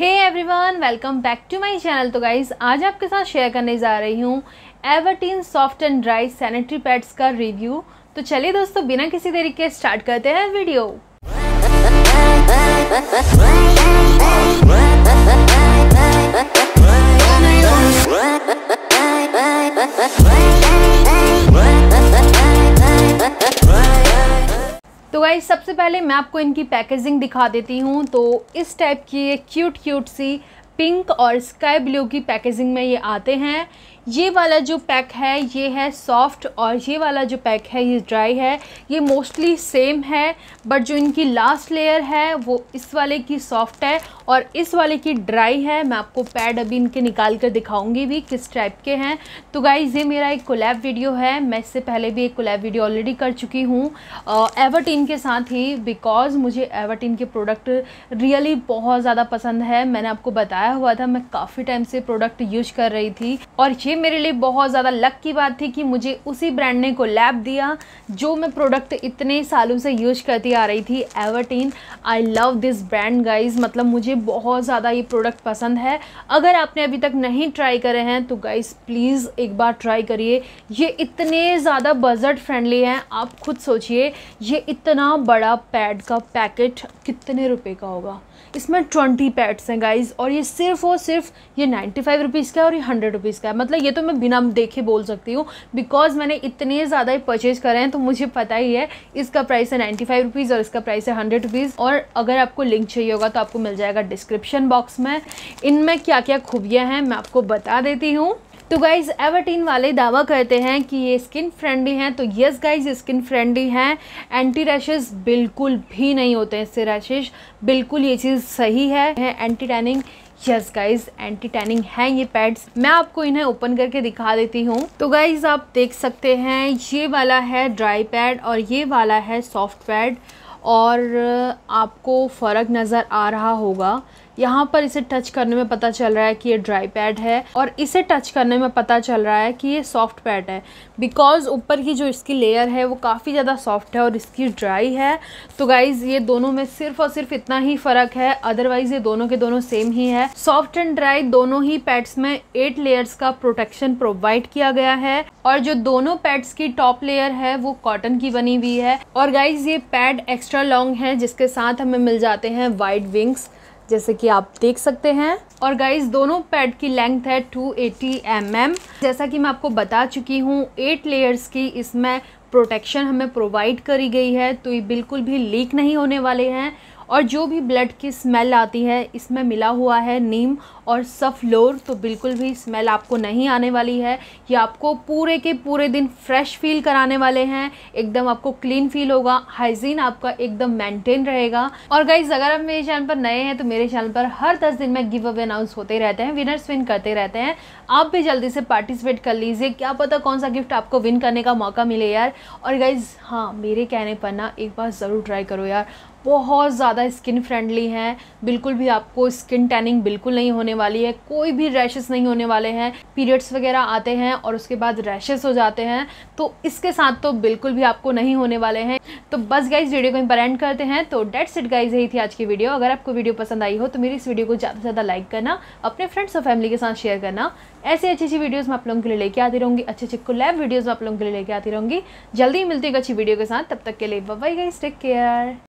Hey everyone welcome back to my channel तो guys आज आपके साथ शेयर करने जा रही हूँ Everteen soft and dry sanitary pads का रिव्यू तो चलिए दोस्तों बिना किसी तरीके स्टार्ट करते हैं वीडियो तो सबसे पहले मैं आपको इनकी पैकेजिंग दिखा देती हूँ तो इस टाइप की ये क्यूट क्यूट सी पिंक और स्काई ब्लू की पैकेजिंग में ये आते हैं ये वाला जो पैक है ये है सॉफ्ट और ये वाला जो पैक है ये ड्राई है ये मोस्टली सेम है बट जो इनकी लास्ट लेयर है वो इस वाले की सॉफ्ट है और इस वाले की ड्राई है मैं आपको पैड अभी इनके निकाल कर दिखाऊंगी भी किस टाइप के हैं तो गाइज़ ये मेरा एक कोलैब वीडियो है मैं इससे पहले भी एक कोलैब वीडियो ऑलरेडी कर चुकी हूँ एवरटीन के साथ ही बिकॉज़ मुझे एवरटीन के प्रोडक्ट रियली बहुत ज़्यादा पसंद है मैंने आपको बताया हुआ था मैं काफ़ी टाइम से प्रोडक्ट यूज कर रही थी और ये ये मेरे लिए बहुत ज़्यादा लक की बात थी कि मुझे उसी ब्रांड ने को लैब दिया जो मैं प्रोडक्ट इतने सालों से यूज करती आ रही थी Everteen I love this brand guys मतलब मुझे बहुत ज़्यादा ये प्रोडक्ट पसंद है अगर आपने अभी तक नहीं ट्राई करे हैं तो गाइज़ प्लीज़ एक बार ट्राई करिए ये इतने ज़्यादा बजट फ्रेंडली हैं आप खुद सोचिए ये इतना बड़ा पैड का पैकेट कितने रुपए का होगा इसमें ट्वेंटी पैड्स हैं गाइज़ और ये सिर्फ़ और सिर्फ ये नाइन्टी फाइव रुपीज़ का है और ये हंड्रेड रुपीज़ का है मतलब ये तो मैं बिना देखे बोल सकती हूँ बिकॉज मैंने इतने ज़्यादा परचेज करे हैं तो मुझे पता ही है इसका प्राइस है नाइन्टी फाइव रुपीज़ और इसका प्राइस है हंड्रेड रुपीज़ और अगर आपको लिंक चाहिए होगा तो आपको मिल जाएगा डिस्क्रिप्शन बॉक्स में इनमें क्या क्या खूबियाँ हैं मैं आपको बता देती हूँ तो गाइज़ एवरटीन वाले दावा करते हैं कि ये स्किन फ्रेंडली हैं तो यस गाइज स्किन फ्रेंडली हैं एंटी रैशेज बिल्कुल भी नहीं होते हैं इससे रैशेज बिल्कुल ये चीज़ सही है anti tanning yes guys anti tanning हैं ये पैड्स मैं आपको इन्हें ओपन करके दिखा देती हूँ तो गाइज आप देख सकते हैं ये वाला है ड्राई पैड और ये वाला है सॉफ्ट पैड और आपको फ़र्क नज़र आ रहा होगा यहाँ पर इसे टच करने में पता चल रहा है कि ये ड्राई पैड है और इसे टच करने में पता चल रहा है कि ये सॉफ्ट पैड है बिकॉज ऊपर की जो इसकी लेयर है वो काफ़ी ज़्यादा सॉफ्ट है और इसकी ड्राई है तो गाइज़ ये दोनों में सिर्फ और सिर्फ इतना ही फ़र्क है अदरवाइज़ ये दोनों के दोनों सेम ही है सॉफ्ट एंड ड्राई दोनों ही पैड्स में एट लेयर्स का प्रोटेक्शन प्रोवाइड किया गया है और जो दोनों पैड्स की टॉप लेयर है वो कॉटन की बनी हुई है और गाइज ये पैड एक्स्ट्रा लॉन्ग है जिसके साथ हमें मिल जाते हैं वाइड विंग्स जैसे कि आप देख सकते हैं और गाइस दोनों पैड की लेंथ है 280 एटी mm. जैसा कि मैं आपको बता चुकी हूँ एट लेयर्स की इसमें प्रोटेक्शन हमें प्रोवाइड करी गई है तो ये बिल्कुल भी लीक नहीं होने वाले हैं और जो भी ब्लड की स्मेल आती है इसमें मिला हुआ है नीम और सफ़लोर तो बिल्कुल भी स्मेल आपको नहीं आने वाली है ये आपको पूरे के पूरे दिन फ्रेश फील कराने वाले हैं एकदम आपको क्लीन फील होगा हाइजीन आपका एकदम मेंटेन रहेगा और गाइज अगर आप मेरे चैनल पर नए हैं तो मेरे चैनल पर हर दस दिन में गिव अवे अनाउंस होते रहते हैं विनर्स विन करते रहते हैं आप भी जल्दी से पार्टिसिपेट कर लीजिए क्या पता कौन सा गिफ्ट आपको विन करने का मौका मिले यार और गाइज़ हाँ मेरे कहने पर ना एक बार ज़रूर ट्राई करो यार बहुत ज़्यादा स्किन फ्रेंडली हैं बिल्कुल भी आपको स्किन टैनिंग बिल्कुल नहीं होने वाली है कोई भी रैशेस नहीं होने वाले हैं पीरियड्स वगैरह आते हैं और उसके बाद रैशेस हो जाते हैं तो इसके साथ तो बिल्कुल भी आपको नहीं होने वाले हैं तो बस गाइज वीडियो को हम एंड करते हैं तो डेट्स इट गाइज यही थी आज की वीडियो अगर आपको वीडियो पसंद आई हो तो मेरी इस वीडियो को ज़्यादा से ज़्यादा लाइक करना अपने फ्रेंड्स और फैमिली के साथ शेयर करना ऐसी अच्छी अच्छी वीडियोज़ मैं आप लोगों के लिए लेके आती रहूँगी अच्छे अच्छे लैब वीडियोज़ मैं आप लोगों के लिए लेके आती रहूँगी जल्दी ही मिलती है एक अच्छी वीडियो के साथ तब तक के लिए बाय गाइज टेक केयर